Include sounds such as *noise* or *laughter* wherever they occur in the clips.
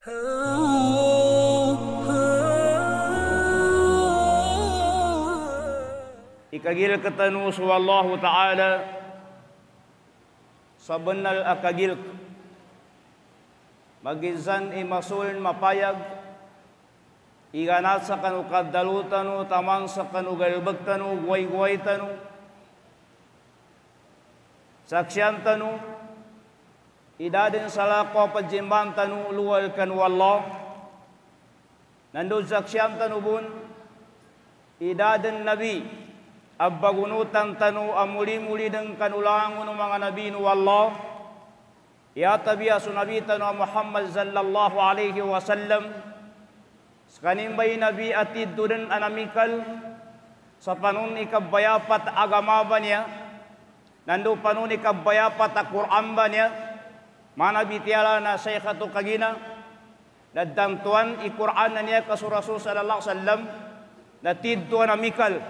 *laughs* Ikagil katanu wallahu ta'ala sa banal akagil magizan imasulin mapayag iganat sa kanu kadalutanu tamang sa kanu galbagtanu guwaygwaytanu saksyantanu Ida din salaqo pajimban tanu luwal kan wallah Nandu zaksyam tanu bun Ida din nabi Abbagunutan tanu amuli-muli dengkan ulangun mga nabi nu wallah Ya tabiya sunabi tanu Muhammad sallallahu alaihi wasallam Sekanim bayi nabi atid dunan anamikal Sapanun ikab bayapat agama baniya Nandu panun ikab bayapat akur'an baniya Nandu panun ikab bayapat akur'an baniya Mana bitiala na Shaykhatu kagina naddam tuan i-Qur'an na niya kaso sallallahu sallam na tidto na mikal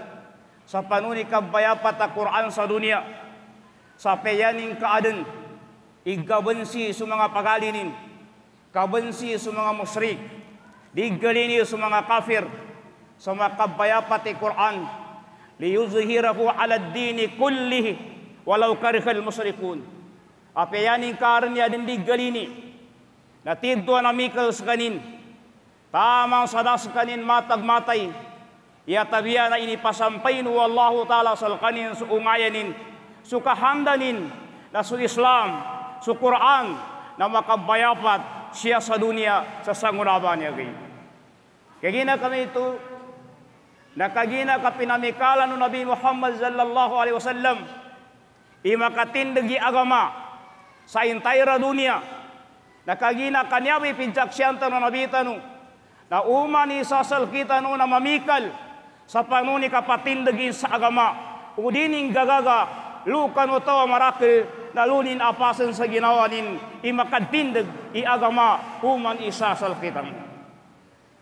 sa panuni kabayapat Qur'an sa dunia sa payaning kaaden igabansi sa mga pagalinin kabansi sa mga musyrik digalini sa mga kafir sa mga kabayapat Qur'an liyuzhirahu ala dini kullihi walau karihal musyrikun apeyani karni adindi galini na tidto na mikal sakanin tamang sadas kanin matag ya iya tabiya na pasampain wallahu ta'ala salkanin su umayanin su kahandanin na su Islam su Quran na makabayapat siya sa dunia sa sangunaba niya gayon. Kagina kami ito nakagina ka pinamikala no Nabi Muhammad sallallahu alaihi wasallam imakatindagi agama sa entire dunia. Nakagina kanyawi pinjaksyanta na nabitanu na uma ni sasalkitanu na mamikal sa panuni kapatindagin sa agama. Udining gagaga, lukan o tawa marakil na lunin apasan sa ginawanin agama iagama uman isasalkitan.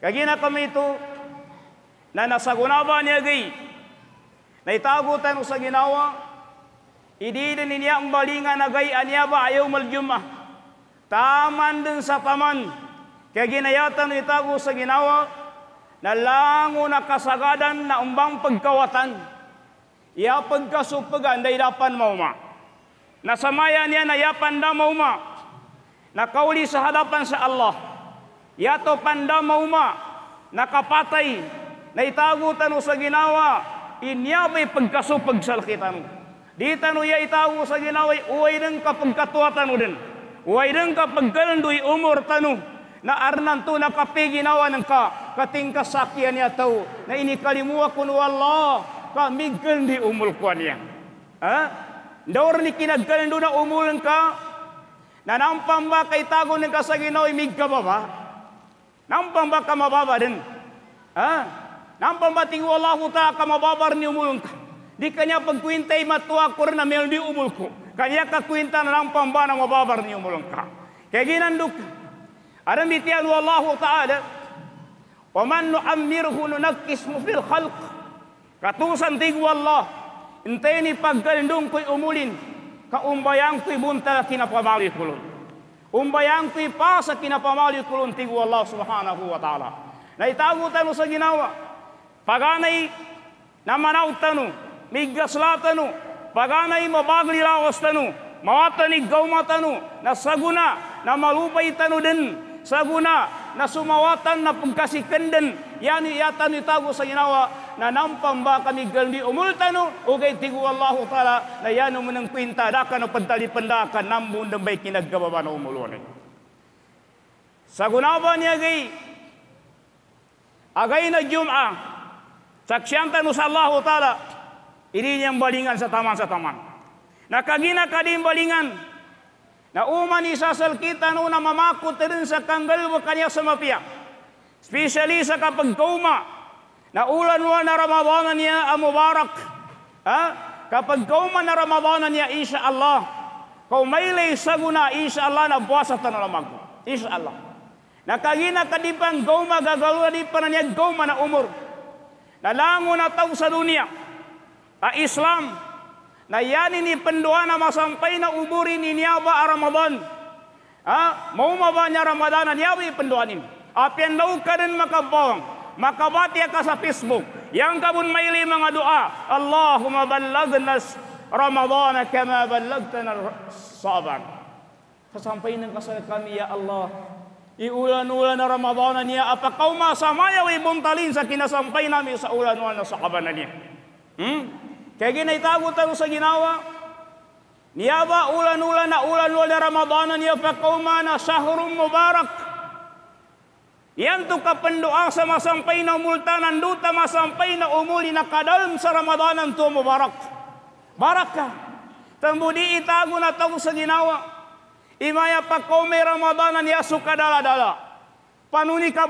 Kagina kami ito na nasagunaba niya gay na itago tayo sa ginawa Idilin niya ang balinga na gaya niya ba ayaw maljuma. Taman dun sa taman. Kaya ginayatan itago sa ginawa na lango na kasagadan na umbang pagkawatan. Iya pagkasupagan na ilapan mauma. Nasamaya niya na yapan da mauma. Nakauli sa hadapan sa Allah. Yato panda mauma. Nakapatay. Naitagutan o sa ginawa. Inyabay pagkasupag sa lakitan mo. ditanu yai tahu saja nawai uwaideng ka pengkatua tanu den uwaideng ka umur tanu na arnan tu na kapiginawa ng nengka katingka sakyan ya tau na inikalimua kun wallah ka miggal di umul kuan niya ha daur ni kinaggal do na umul ka na nampam ba kay tago ng kasaginaw nampam ba ka mababa din ha nampam ba tingo Allah ta ka mababar ni umul di dikanya pengkuintai matua kurna mel di umulku kanya ka kuintan nang pambana mo babar ni Kaya keginan duk ada mitian Allah taala wa man nu'ammirhu mu fil khalq katusan tig wallah inteni paggalindung koy umulin ka umbayang bunta na kinapamali kulun umbayang koy pasa kinapamali kulun tigu Allah subhanahu wa taala naitago tanu sa ginawa paganay namanaw ಮಿಗ್ಗಸ್ಲಾತನು ಪಗಾನೈ ಮಬಾಗ್ಲಿರಾವಸ್ತನು mawatani gaumatan na saguna na malupay tanudan saguna na sumawatan na pagkasikenden yani yatan itago sa inawa na nampang ba kami galdi umultano ugay tigo Allah taala na yano mo ng kwinta daka no pantalipandakan nambo ng bay kinaggababa na umulone saguna ba niya gay agay na jum'a saksyantan sa Allahu taala yang balingan sa taman sa taman. Na kagina kadim balingan. Na uman sa kita no na mamako terin sa kanggal wa kanya samapia. Especially sa kapag kauma. Na ulan wa na ramadhanan niya amubarak. Ha? Kapag kauma na ramadhanan niya, insya Allah. Kau maylay saguna, insya Allah na buwasa tanalamag. Insya Allah. Na kagina kadipang kauma gagalwa di pa na kauma na umur. Nalango na tau sa dunia. a ah, Islam ya na yan ini pendua na masampay na uburi ni niya ba a ah, Ramadan? Ha? Mau ma ba niya Ramadan na niya ba ipendua ni? Apian daw ka rin makabawang, makabati ka sa Facebook, yang kabun maili mga doa, Allahumma ballagnas Ramadan kama ballagtana sabang. Sasampay ng kasal kami ya Allah, Iulan-ulan na Ramadan na niya. Apakaw masamaya wa ibuntalin sa kinasampay namin sa ulan-ulan na sa kaban na niya. Hmm? Kaya ginaitago tayo sa ginawa. Niyaba ulan-ulan na ulan-ulan na Ramadana niya kauma na sahurum mubarak. Yan to kapandoa sa masampay na multanan duta masampay na umuli na kadalm sa Ramadana to mubarak. Barak ka. Tambudi itago na tayo sa ginawa. Imaya pakaumi Ramadana niya sukadala-dala. Panuni ka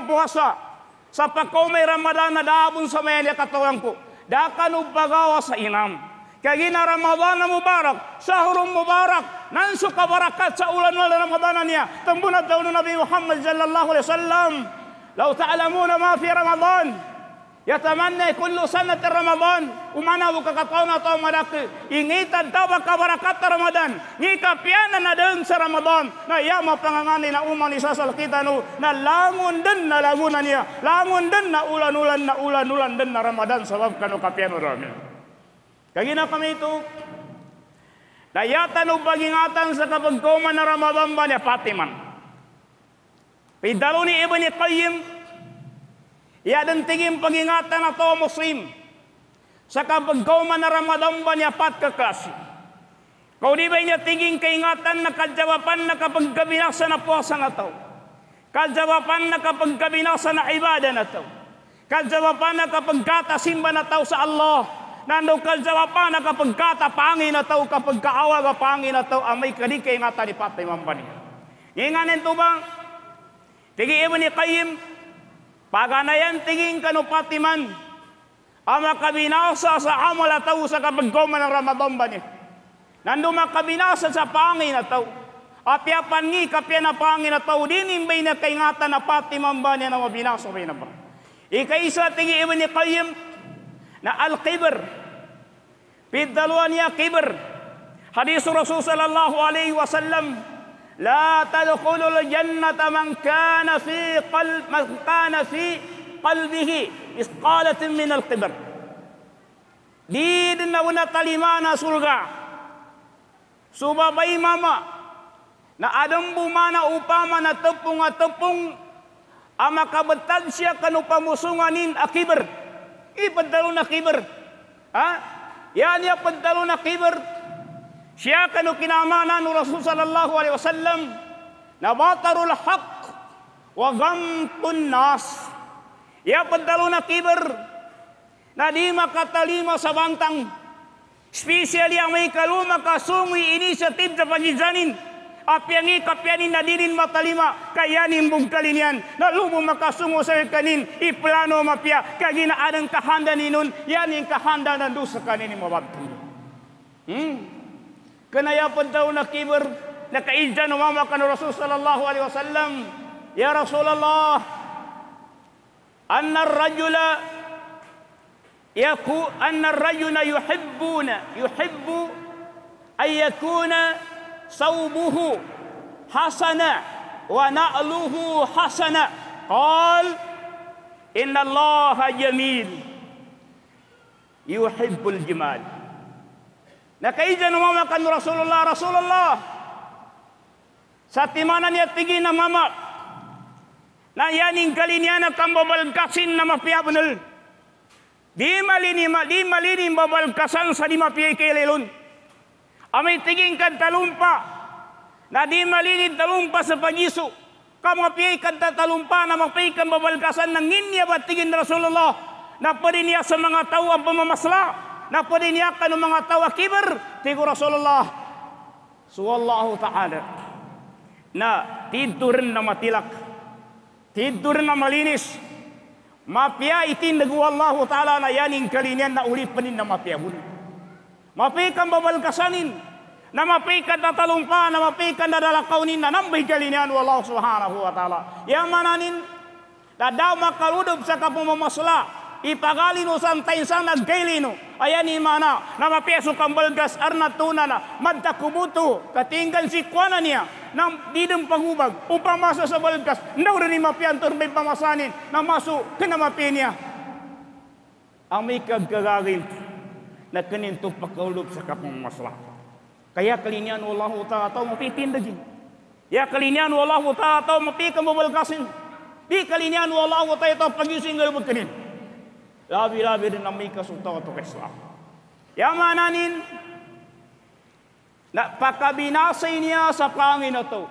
Sa pa Ramadanan Ramadana daabon sa mayan niya katawang ko. داقنوا بغاوة صينام كجينا رمضان مبارك شهر مبارك ننسق بركات سأولا ولا رمضانانيا تنبنا الدول النبي محمد صلى الله عليه وسلم لو تعلمون ما في رمضان Yatamanna kullu sanati Ramadan umana buka katona tau maraki ingitan tawa kabarakat Ramadan ngika piana na deung sa Ramadan na ma pangangani na umani sasal kita nu na langun den na langunan iya langun den na ulan-ulan na ulan-ulan den na Ramadan sabab kanu kapian urang kagina kami itu Dayatan o pagingatan sa kapagkuman na Ramadan ba niya Patiman. Pidalo ni Ibn Qayyim, Ya, Iadentigim pagingatan na to muslim. Saka kapag kau man ba niya pat kaklasi. Kau di ba niya tingin kaingatan na kaljawapan na kapag na puasa na tao. Kaljawapan na kapag na ibadah na tao. Kaljawapan na kapag simba na tao sa Allah. Nandaw kaljawapan na kapag pangin na tao kapag ka pangin na tao amay kadi kaingatan ni patay mambani. Ngayon nga nito ba? Tigi ni Kayim, Paganayan tingin kanu patiman. Ama kabinasa sa amo la tau sa kapagkoma ng Ramadan ba niya. Nando makabinasa sa pangin na tau. Apiapan ni kapya na pangin na tau. Dinimbay na kaingatan na patiman ba niya na mabinasa rin na ba. Ikaisa tingi iwan ni Qayyim na al-qibr. Pidaluan niya qibr. Hadis Rasul sallallahu alaihi wasallam. La tadkhulul jannata man kana fi qalb man kana fi qalbihi misqalatin min al-qibr. Didna una talimana surga. Suba bai mama. Na bu mana upama na tepung tepung ama kabetan sia kanu pamusunganin akiber. I pantalon akiber. Ha? Yani pantalon akiber syakalu kinamanan Rasul sallallahu alaihi wasallam nabatarul haq wa ghamtun nas ya pentaluna kibar na katalima kata lima sabantang spesial yang may kaluma kasungi ini sa tim sa panjizanin api yang ikapianin na dinin matalima kayanin bung kalinian na lubung makasungo iplano mapia kagina adang kahanda ninun yan yung kahanda nandu sa kanin kenayapon daw nakibir nakaidya numama ka ng Rasul sallallahu alaihi wasallam Ya Rasulullah anna ar-rajula yaku anna ar-rajula yuhibbuna yuhibbu an yakuna sawbuhu hasana wa na'luhu hasana qal inna allaha jamil yuhibbul jimal Na Nakaija namamakan Rasulullah, Rasulullah. Sa timanan niya tigi na mama. Na yaning kaliniya na kasin na mapiabunol. Di malini, di malini babalkasan sa di mapiyikililun. Amay tiging kantalumpa. Na di malini talumpa sa pagiso. Kamapiyay kantatalumpa na mapiyay kambabalkasan ng inya batigin Rasulullah na pa niya sa mga tao ang pamamasla. napod niya ng mga tawa kiber ti Rasulullah sallallahu ta'ala na tidurin na matilak tidurin na malinis mapia itin nagu Allah ta'ala na yaning kalinian na ulipanin na mapiahun mapikan babalkasanin na mapikan na talumpa na mapikan na dalakaunin na nambay kalinian wallahu subhanahu wa ta'ala yamananin na daw makaludob sa kapumamasla ಈ ಪಗಾಲಿನು ಸಂತೈನ್ ಸಮ ಗೈಲಿನು mana ನಮ್ಮ ಪೇಸು ಕಂಬಲ್gas arna na, madda kubutu katinggal si niya, nam didem pangubag upamasa ya. sa sabalgas ndaw rin mapiantor may pamasanin na masu Ang may kagkagagil na kanintong pakaulog sa kapong masla kaya kalinian wallahu ta'ala tao mapitindagin ya kalinian wallahu ta'ala tao mapikamubalgasin di kalinian wallahu ta'ala tao ngayon mo kanin Rabbi Rabbi dinamika sutawa to kesla. Yamananin na pakabinasay niya sa pangin na to.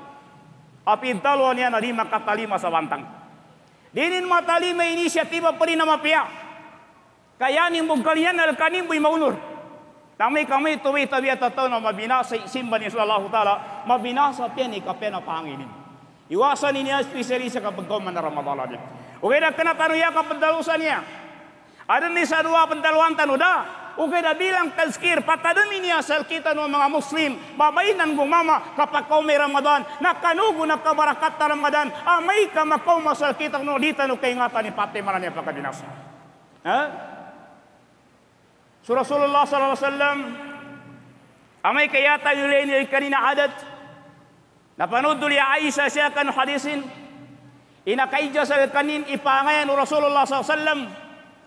Apintalo niya na lima katalima sa bantang. Dinin matalima inisyatiba pa rin na mapiya. Kaya ni mugkalian alkanin bo'y maunur. Tamay kami tuwi tabi at to na mabinasay simba ni Sallallahu Ta'ala, mabinasa piyan ni kapya na panginin. Iwasan niya especially sa kapagkoman na Ramadan. Okay na kanatano niya kapadalusan niya. Ada ni pentaluan tanu dah. Okey dah bilang tazkir patadami niya asal kita no mga Muslim. Babainan mama. kapag kau may Ramadan. Nakanugo nak kabarakat ta Ramadan. Amay ah, ka makaw masal kita no dita no kay ngata ni pati maran niya pagkadinasa. Ha? So Rasulullah sallallahu alaihi wasallam amay kayata yulay ni kanina adat. Napanood ya Aisyah siya kanu hadisin. kaija sa kanin ipangayan Rasulullah sallallahu alaihi wasallam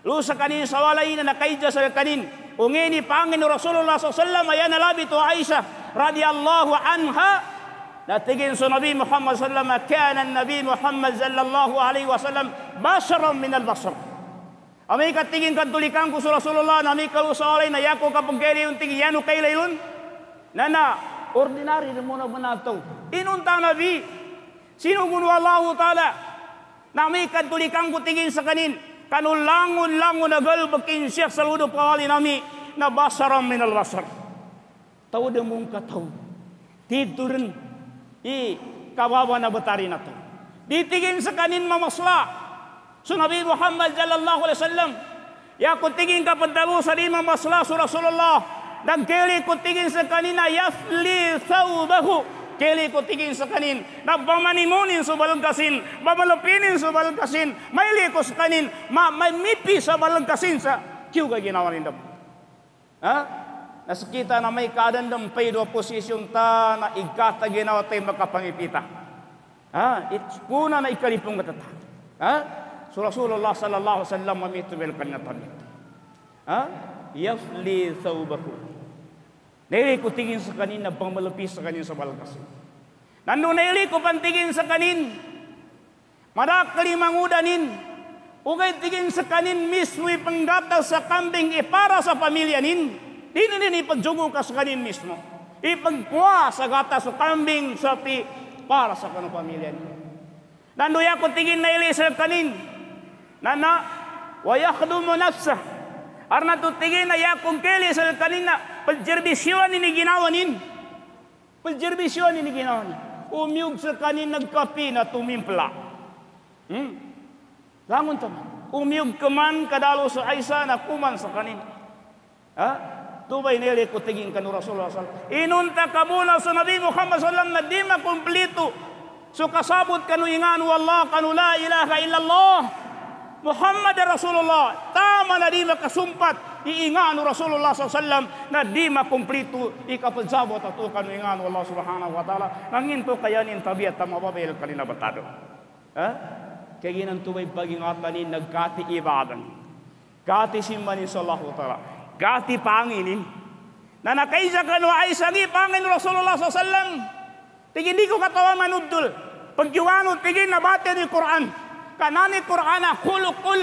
Lusa kanin sawalay na nakaidya sa kanin. Ungini pangin Rasulullah sallallahu alaihi wasallam labi to Aisha radhiyallahu anha natigin sa Nabi Muhammad sallallahu alaihi wasallam kana Nabi Muhammad sallallahu alaihi wasallam basharan min al-basar. Amay katigin kantulikan ko sa Rasulullah na mi kalusalay na yako kapungkeli yung tingin yano kailaylon. Nana, ordinary mo na manato. Inunta Nabi, sino gunwa Allah Ta'ala na may kantulikan ko tingin sa kanin kanu langun langun na gal bakin siya sa ludo pawali nami na basaram minal basar. Tau de mong kataw. Tidurin. I kawawa na batari na to. Ditigin sa kanin mamasla. So Nabi Muhammad sallallahu alaihi wasallam ya kutigin ka pantalo sa lima masla so Rasulullah nagkili kutigin sa kanina yasli thawbahu keli ko tigin sa kanin, nabamanimunin sa balagkasin, babalupinin sa balagkasin, may liko sa kanin, ma may mipi sa balagkasin sa kiw ka ginawa nindam. Ha? Nasakita na may kadandam pay do posisyon ta na igkata ginawa tayo makapangipita. Ha? It's puna na ikalipong katata. Ha? So Rasulullah sallallahu alaihi wasallam mamitu bil kanatan. Ha? Yafli thawbakum Nairikutingin sa kanin, nagpamalupis sa kanin sa balakasin. Nandun nairi ko pantigin sa kanin, marakali mangudanin, ugay tigin sa kanin mismo ipanggata sa kambing ipara eh, sa pamilya nin, di na din ipagjugo ka sa kanin mismo. Ipagkuha sa gata sa kambing sa ti para sa kanong pamilya nin. Nanduya ko tingin na ili sa kanin. Nana, wayakhdumo nafsa. Arna tutigin na yakong kili sa kanina. Perjerbisiwan ini ginawanin. Perjerbisiwan ini ginawanin. Umyug sa kanin nagkapi na tumimpla. Hmm? Langon taman. ka man kadalo sa Aisa na kuman sa kanin. Ha? Tubay nila ko tingin Rasulullah sallallahu Rasulullah SAW. Inunta ka muna sa Nabi Muhammad sallallahu alaihi wasallam na di makumplito. So kasabot kanu ingan Allah kanu la ilaha illallah. Muhammad Rasulullah. Tama na di makasumpat iingano Rasulullah SAW na di makumplito ikapagsawa tatukan ingano Allah Subhanahu wa ta'ala nanginto kayanin tabiat tamababayal kalinabatado ha? kaginan tubay pagingatanin nagkati ibadan kati simbanin Allah ta'ala kati panginin na nakaisa kanu ay sangi pangin Rasulullah SAW tingin di ko katawan manudul pagkiwano tigin nabate ni Quran kanani na kulukul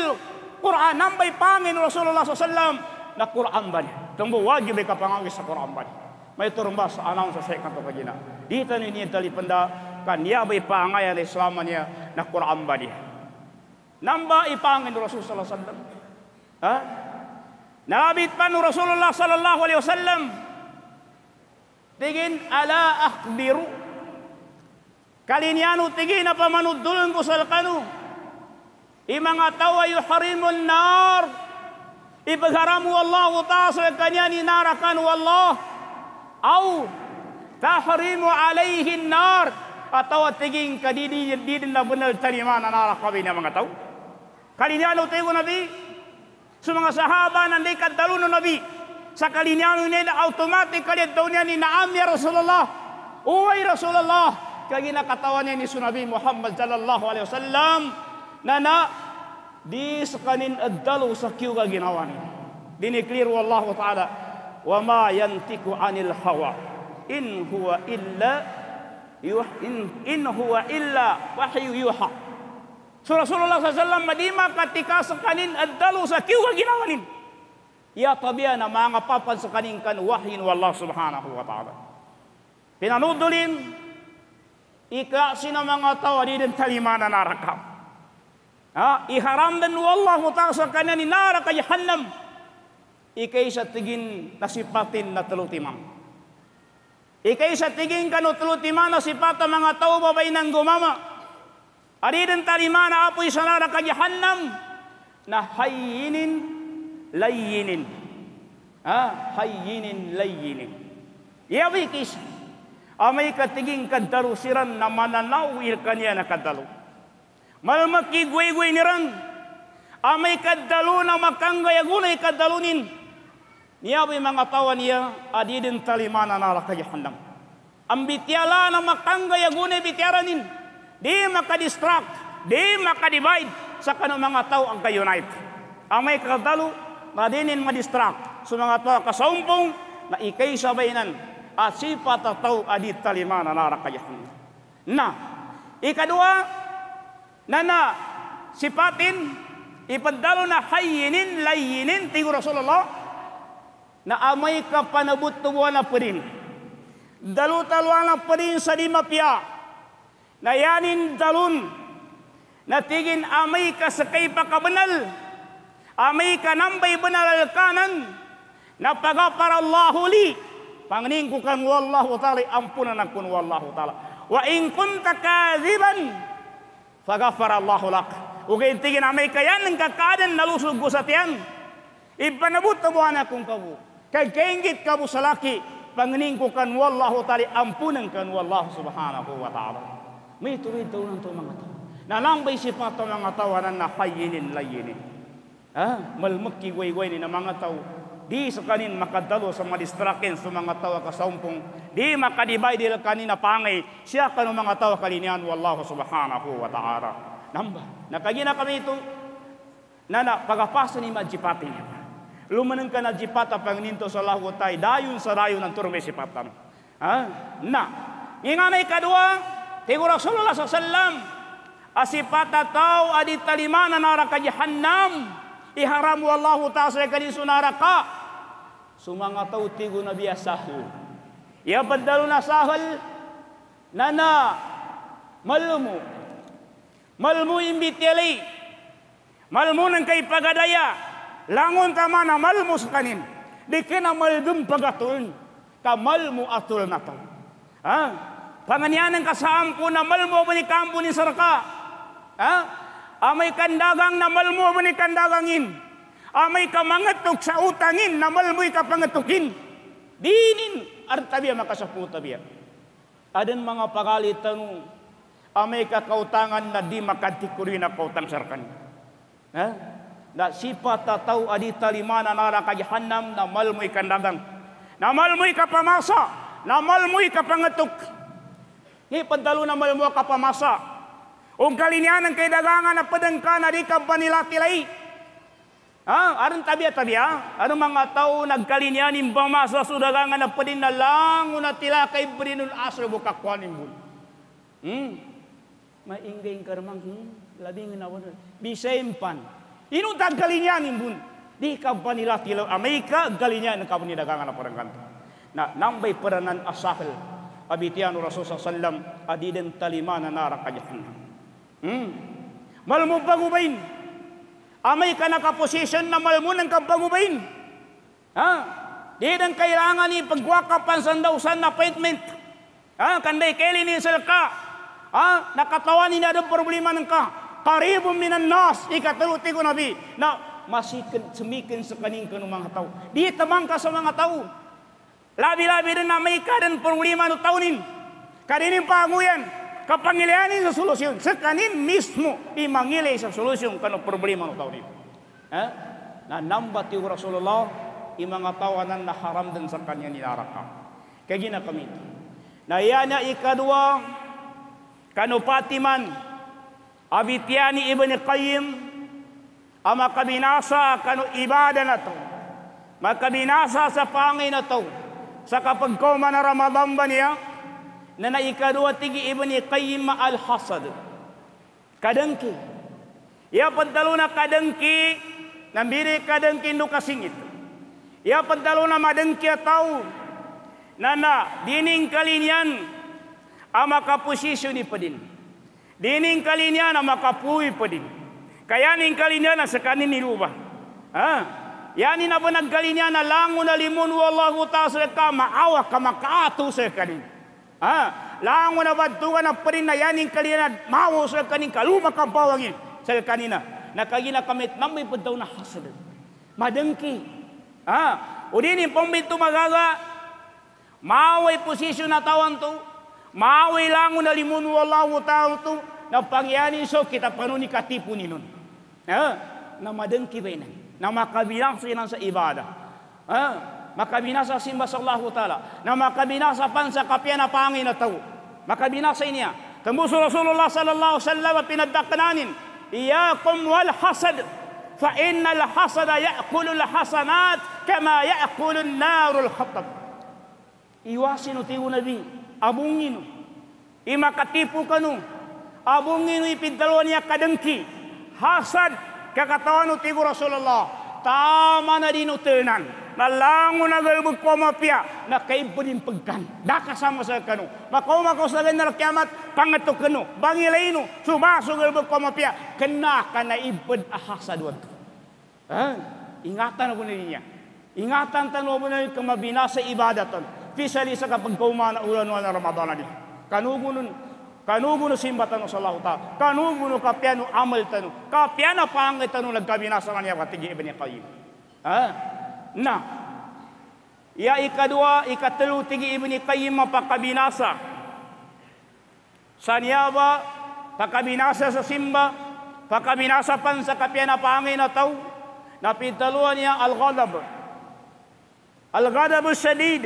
Quran nambay pangin Rasulullah SAW na Qur'an bani tumbo wajib ka pangagi sa Qur'an bani may turumbas anaon sa sekat to kajina dita ni ni talipanda kan ya bay pangaya Islam niya na Qur'an bani namba ipangin Rasul sallallahu alaihi wasallam ha nabit pa no Rasulullah sallallahu alaihi wasallam tigin ala akhbiru kalinyano tigin na pamanudulon ko sa kanu imang atawa yuharimon nar إبهرام والله تعصر كنياني نار كان والله أو تحريم عليه النار atau tingin kadidi did na bunal talima na nara kabi na mga tao kalinyano tayo nabi sa mga sahaba na di kadaluno nabi sa kalinyano nila automatic kalit daw niya ni naam ya Rasulullah uway Rasulullah kaya ginakatawan niya ni sunabi Muhammad sallallahu alaihi wasallam na na di sekanin addalu sakiuga ginawan dini clear wallahu taala wa ma yantiku anil hawa in huwa illa yuh, in, in huwa illa wahyu yuha so Rasulullah Wasallam madima ketika sekanin addalu sakiuga ginawanin ya tabia na mga papan sekanin kan wahyin wallahu subhanahu wa taala pinanudulin ika sina mga tawa din talimana narakam Ha? Iharamdan wallahu ta'asa kanani nara ka jahannam. Ikay sa tigin nasipatin na talutimam. Ikay sa tigin kanutulutima na sipata mga tao babay ng gumama. Aridin talima na apoy sa nara ka jahannam na hayinin layinin. Ha? Hayinin layinin. Yawi kisa. Amay katiging kadalusiran na mananaw il kanya na kadalo. Malamakigway-gway nirang. Amay kadalo na makanggayaguna ikadalunin. Niyabi mga tawan niya, adidin talimana na rakayahannam. Ang bityala na makanggayaguna bityaranin. Di makadistract, di makadivide sa kano mga tao ang kayunite. Amay kadalo, madinin madistract sa so, mga tao kasaumpong na ikay sabayinan at sipat at tao adit talimana na rakayahannam. Na, ikadua, na na sipatin ipandalo na hayinin layinin tingo Rasulullah na amay ka panabuttuwa na pa rin dalutalwa na pa rin sa dimapya na yanin dalun na tigin amay ka sa kay pakabanal amay ka nambay banal kanan na pagaparallahu li pangning ko kan wallahu ta'ala ampunan akun wallahu ta'ala wa in kunta kaziban Fagafarallahu lak. Uga intigin amay kayan ng kakadan nalusog ko sa tiyan. Ipanabot na buwan akong kabu. Kay kaingit kabu sa laki. Pangining ko kan wallahu tali ampunan kan wallahu subhanahu wa ta'ala. May tuwid daw ng mga tao. Nalambay si pa mga tawanan na hayinin layinin. Ah, malmaki guwaygway ni na mga tao di sukanin makadalo sa distrakin sa mga tawa kasaumpong di makadibay di kanina pangay siya kanu mga tawa kalinian wallahu subhanahu wa ta'ala namba nakagina kami ito nana pagapasa ni majipati lumanang ka na jipata pangninto sa lahu tay dayon sa dayon ang turme sipatan ha na nginganay kadua tigo rasulullah sallallahu alaihi wasallam asipata tau adi talimana naraka jahannam iharam wallahu ta'ala sa sunaraka sumanga tautigo na biya sahal ya paddalo na sahal nana malmu, malmu imbitiyalay malmu nang kay pagadaya langon ta mana malmu sa dikena di kina ka malmu atul na to ha panganyanan kasaam ko na malmu bani kampo ni sarka ha amay kandagang na malmu bani kandagangin Amay ka mangatok sa utangin, namalmoy ka pangatokin. Dinin, artabiya makasaputabia. Adan mga tanong, amay ka kautangan na di makantikuri na kautang sarkan. Ha? Na sipa tataw adita lima na nara kajahanam, namalmoy ka dagang. Namalmoy ka pamasa, namalmoy ka pangatok. Ni pantalo namalmoy ka pamasa. Ung kalinyanan kay dagangan na padangka na di ka panila tilay. Ah, aron tabia tabia, ah. mga tao nagkalinyan imbang masa sudaga nga nagpadin na lang una tila kay brinul asro buka kwanin mo. Hmm. Maingay karmang hmm. labing na wala. Bisayim pan. Ino tagkalinyan imbun. Di ka ba nila tilaw Amerika ah, galinyan ka na daga na parang kanto. Na nambay peranan asahel. Abitiyan Rasul sallam adiden talimana nara kajahannam. Hmm. Malmo bagubain. amay ka nakaposisyon na malmunan kang pangubayin. Ha? Di nang kailangan ni pagwakapan sandawsan na appointment. Ha? Kanday kaili ni ka. Ha? Nakatawan ni nadong problema ng ka. Karibong minan nas. Ikatuluti ko nabi. Na masikin, sumikin sa kaning kanong tao. Di tamang ka sa mga tao. Labi-labi din na may ka din problema no taunin. Kadining panguyan. kapangyarihan sa solusyon. Sa kanin mismo, imangili sa solusyon kanong problema ng tao niyo. Eh? Na namba ti Rasulullah, imang tawanan na haram din sa kanya nilaraka. Kaya ginakamit. Na yan na ikadwa, kanupatiman, abitiani ibn Qayyim, ama kabinasa kanu ibada na to. Magkabinasa sa pangin na to. Sa kapagkoma na Ramadan ba niya, nana ikarua tigi ibni qayyim al hasad kadengki ya pentaluna kadengki nambiri kadengki nu kasingit ya pentaluna madengki atau nana dining kalinian ama kapusisu ni pedin dining kalinian ama kapui pedin ning kalinian sekani ni rubah ha Yani na ba nagkalinya na langun na limon wallahu ta'ala kama awa kamakaato sa kanin languna battugana perina yanin kalina sa sulkanin kaluma kampawangin sulkanina nakagina kamit nambi padaw na hasad madengki ah udini pambit magaga maway posisyon na tawan tu maway langon na limun wallahu ta'ala to na pangyani so kita panuni katipu ni nun ah na madengki ba na makabilang sa ibadah ah maka binasa simba sallahu taala na maka binasa pansa kapiana pangin na tao maka binasa niya tambuso Rasulullah sallallahu sallam pinagdaknanin iyakum wal hasad fa innal hasada ya'kulu al hasanat kama ya'kulu an narul hatab iwasin uti Nabi, abungin imakatipu kanu abungin ipidalon niya kadengki hasad kakatawan uti Rasulullah tamanadi no tenan nalango na gal bug ko mapia na kay bulim pagkan da kasama sa kanu makaw makaw sa na kiamat pangatok kanu bangilaino sumaso gal bug ko mapia kena kana ibud ahasa duwag ah ingatan ko niya ingatan tanu mo na kamabina sa ibadaton pisali sa kapagkaumana ulan wala ramadana di kanugunon ಕಾನೂಗುನು ಸಿಂಬತನು ಸಲ್ಲಾಹುತ ಕಾನೂಗುನು tanu tanu. ಕಾಪ್ಯಾನ ಪಾಂಗತನು man niya katigi ibn Qayyim. Ha? Na. Ya ikadua, ikatelu tigi Ibn Qayyim mapakabinasa. Sa pakabinasa sa simba, pakabinasa pan sa kapiana na atau, na tau, napitaluan niya al-ghalab. Al-ghalab sadid.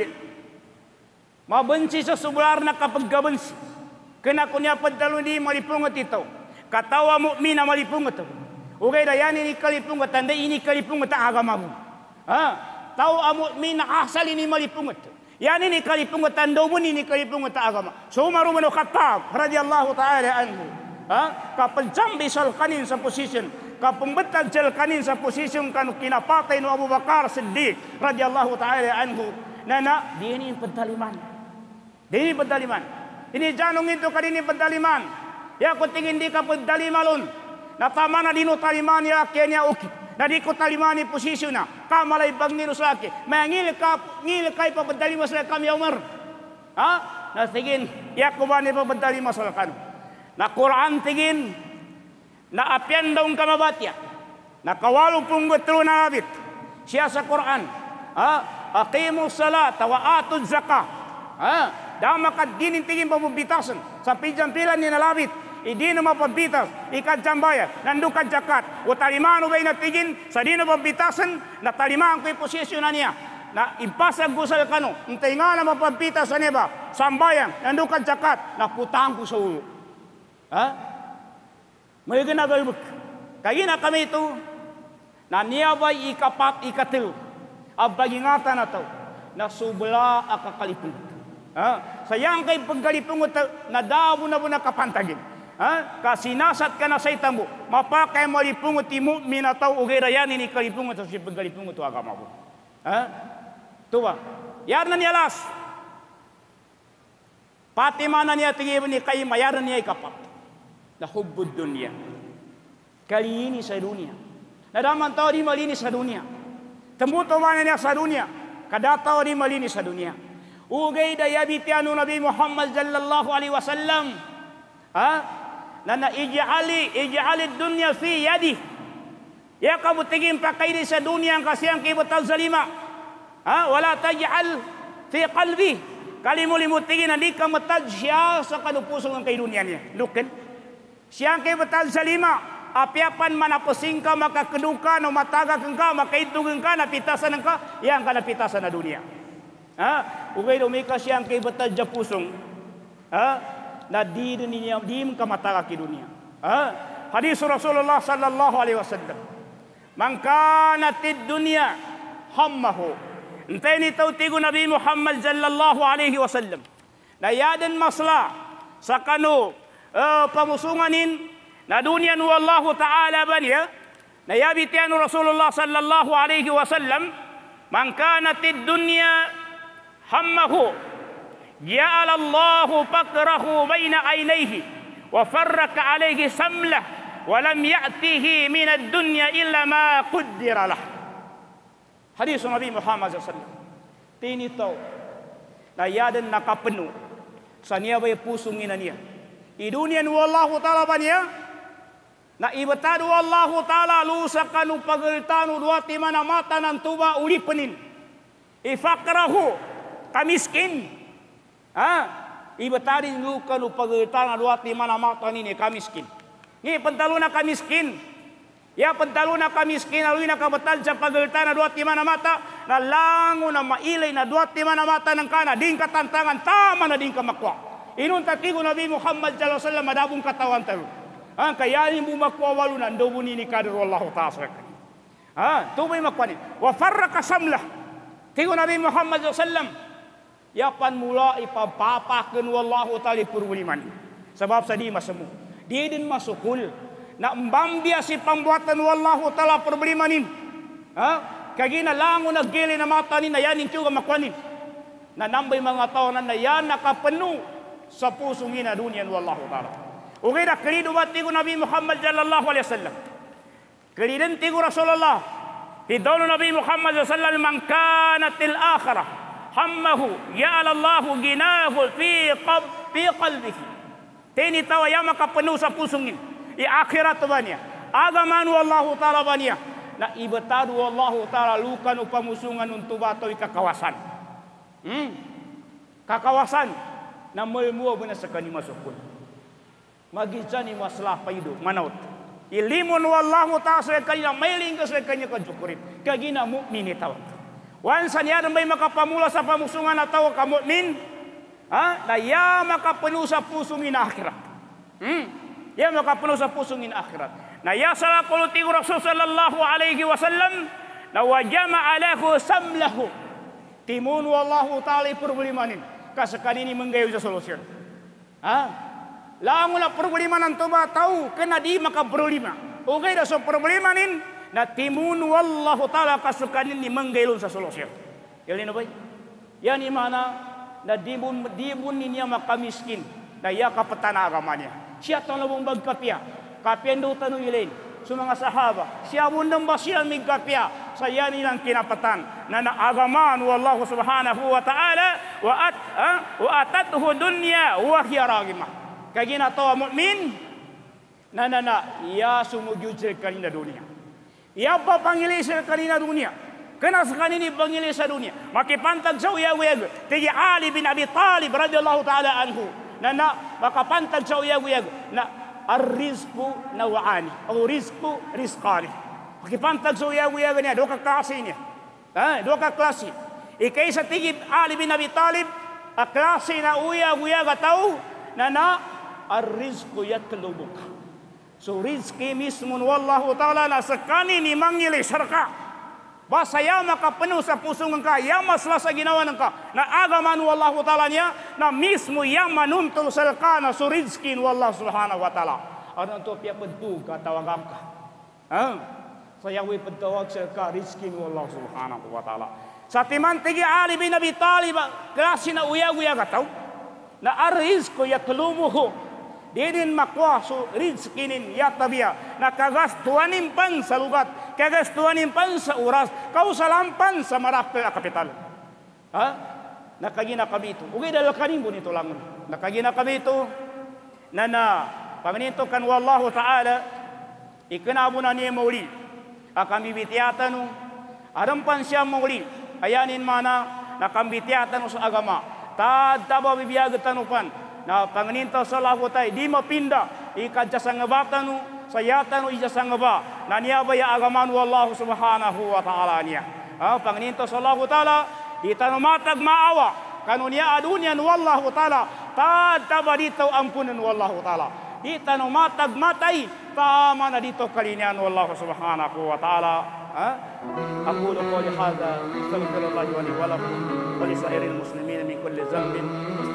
Mabenci sa subrar na kapagkabensi. Kena kunya pentalu ni pungut itu Katawa mukmina malipungot ito. Ugay dayani ni pungut tanda ini pungut ang agama bu, Ha? tau amukmin asal ini malipungot pungut Yani ni pungut tanda ini kali pungut ang agama. So maru khattab radhiyallahu ta'ala anhu. Ha? pencam bisal kanin sa position pembetan sel kanin sa position kan kina kinapatay nu Abu Bakar Siddiq radhiyallahu taala anhu nana dia ini pentaliman dia ini pentaliman ini janung itu kadini pedaliman. Ya tingin di kapu dalimalun. Nah, nah, na tamana dinu taliman ya kenya ukit. Na di taliman di posisyon na. kamalai bang ninuslaki. May ngil ka, ngil kay kami ya umar. Ha? Na tingin ya kubani papadali masala kan. Na Quran tingin. na apian daong kamabatya. Na kawalupong betro na abit. Siya Quran. Ha? Aqimu salat wa atuz zakah. Ha? Damakad dinin tingin pamubitasan. Sa pijampilan ni nalabit. Idino mapabitas. Ikad jambaya. Nandukan jakat. Utalimano bay natigin. Sa dino pabitasan. Natalimaan ko yung posisyon na niya. Na impasag gusal kanu. Untay na mapabitas sa neba. Sambayan. Nandukan jakat. Nakutahan ko sa ulo. Ha? May ginagalbuk. Kaya na kami ito. Na niyabay ikapat ikatil. Abagingatan na ito. Na subla akakalipig. Ha? Sayang kay pagkalipungot na dawo na na kapantagin. Ha? Kasinasat ka na sa mo, Mapakay malipungot imo minataw o rayanin ni kalipungot sa pagkalipungot agama ko. Ha? Tuwa. Yan na las. Pati mana niya tingin ni kay mayaran niya ikapat. Na hubbud dunya. Kalini sa dunya. Nadaman tao di malini sa dunya. Tumutuwa na niya sa dunya. Kadataw di malini sa dunya ugay da yabi anu nabi Muhammad sallallahu alaihi wasallam ha lana ij'ali ij'ali dunya fi yadi ya kamu tingin pakai di sa dunia kasihan ke kibutal zalima ha wala taj'al fi qalbi kalimu limu tingin hindi ka matag siya sa kanupuso ng kay dunia niya Lukin. kan ke kibutal zalima apiapan man apusing ka, maka o matagak ka, makaitugan ka, napitasan ka, yang ka napitasan na dunia. ha ure do mereka siang ke betal jepusung ha na di dunia di muka mata ke dunia ha hadis rasulullah sallallahu alaihi wasallam man kana tid dunia hammahu ente ni tau tigo nabi muhammad sallallahu alaihi wasallam na yadin masla sakano uh, eh, pamusunganin na dunia nu allah taala ban ya na yabitian rasulullah sallallahu alaihi wasallam man kana tid dunia همه جعل الله فقره بين عينيه وفرق عليه سمله ولم يأته من الدنيا إلا ما قدر له حديث Nabi Muhammad SAW Tini tau Na yadan nakapenu Sa niya ba'y pusungin na niya Idunian wallahu ta'ala ba niya Na ibatadu wallahu ta'ala Lusakanu pagiltanu Duwati manamata ng tuba ulipanin Ifakrahu kamiskin. Ha? Ibatarin luka nu pagatan aduat di mana mata ni kamiskin. Ni pentalo na kamiskin. Ya pentalo na kamiskin aluin na kabatan sa pagatan aduat di mana mata na lango na mailay na duat di mana mata ng kana ding katantangan tama na ding kamakwa. Inun tatigo Nabi Muhammad sallallahu alaihi wasallam madabung katawan talo. Ha, kaya ni makwa walu na ndobo ni ni kadir wallahu ta'ala. Ha, tubay makwani. Wa farraqa samlah. Tigo Nabi Muhammad sallallahu alaihi wasallam Yapan mula ipa ken wallahu ta'ala purwuliman. Sebab sadi masemu. din masukul. na mbambia si pambuatan wallahu ta'ala purwulimanin. Ha? Kagina lango naggili na mata ni nayanin tiyo makwani Na nambay mga tao na nayan nakapenu sa pusong ina dunyan wallahu ta'ala. Ugira kalidu matigo Nabi Muhammad sallallahu alaihi wasallam. kridin tigo Rasulullah. Hidolo Nabi Muhammad sallallahu alaihi wasallam mangkana til akhirah hammahu Allahu ginahu fi qab fi qalbihi teni tawa yama ka penuh sa ini i akhirat bania agamanu Allahu taala bania na ibtadu Allah taala lukan upamusungan untuk batoi ka kawasan hmm ka kawasan na melmu bena sekani masukun magijani maslah paidu manaut ilimun wallahu ta'ala sekali na mailing ke sekanya ka jukurit kagina mukmini tawa Wan sanyar may makapamula sa pamusungan na ka kamutmin. Ha? Na ya makapuno sa pusong akhirat. Hmm? Ya makapuno sa pusong akhirat. Na ya sa kuluting Rasul sallallahu alaihi wasallam na wajama alaku samlahu. Timun wallahu ta'ala ipurulimanin. Kasakanin ni menggayo sa solusyon. Ha? Lango na problema ng tuba tao kana di Oke Okay dah so problema nin na timun wallahu taala kasukanin nah, ni manggailon sa solosir ilin bay yan mana na dibun dibun ni niya makamiskin na ya kapatan agamanya siya talawang bagkapya kapya do tanu ilin sa mga sahaba siya mundang ba siya migkapya sa yan ilang kinapatan na naagaman wallahu subhanahu wa ta'ala wa at ha? wa atathu dunya wa hiya ragima kagina to mu'min na na na ya sumujujil kanina dunia panggil Isa ಕಲಿನ dunia, Kenapa sekarang ini Isa dunia? Maka pantang jauh ya gue. Ya, ya. Tegi Ali bin Abi Talib radiyallahu ta'ala anhu. Nana, na, maka pantang jauh ya gue. Ya. Na, ar-rizku nawa'ani. Atau rizku rizqani. Maka pantang jauh ya wiyag niya. Dua kaklasi niya. Ha? Dua ini. Ika Isa tiga Ali bin Abi Talib, aklasi na uya gue atau na na, ar-rizku So rizki mismun wallahu ta'ala na sekani ni mangili syarka. Basa ya maka penuh sa pusung engka ya maslah sa ginawan engka. Na agaman wallahu ta'ala nya na mismu ya manuntul syarka na so rizki wallahu subhanahu wa ta'ala. Ada tu pia pentu kata wangam ka. Saya we pentawak syarka rizki wallahu subhanahu wa ta'ala. Satiman tigi Ali bin Nabi Talib na uya uya katau. Na ya telumuhu. Dinin su rizkinin ya tabia. Na kagas tuanin pan sa lugat. Kagas tuanin pan sa kau salam pan sa marakta a kapital. Ha? Nakagina kami ito. Ugay dala kanimbo nito lang. Nakagina kami ito. Na na. Paminito kan wallahu ta'ala. Ikinabu na niya mauli. Akami bitiyata no. Arampan siya mauli. Ayanin mana. Nakambitiyata no sa agama. Tadaba bibiyagatan upan. na panganinta salawatay di mapinda ikadya sangabatanu sayatanu ija sangaba na niaba ya agaman wallahu subhanahu wa ta'ala niya ah, panganinta salawat ta'ala itanumatag maawa kanunya adunyan wallahu ta'ala tadaba dito ampunan wallahu ta'ala itanumatag matay tama na dito kalinian wallahu subhanahu wa ta'ala ah? أقول قولي هذا أستغفر الله لي ولكم ولسائر المسلمين من كل ذنب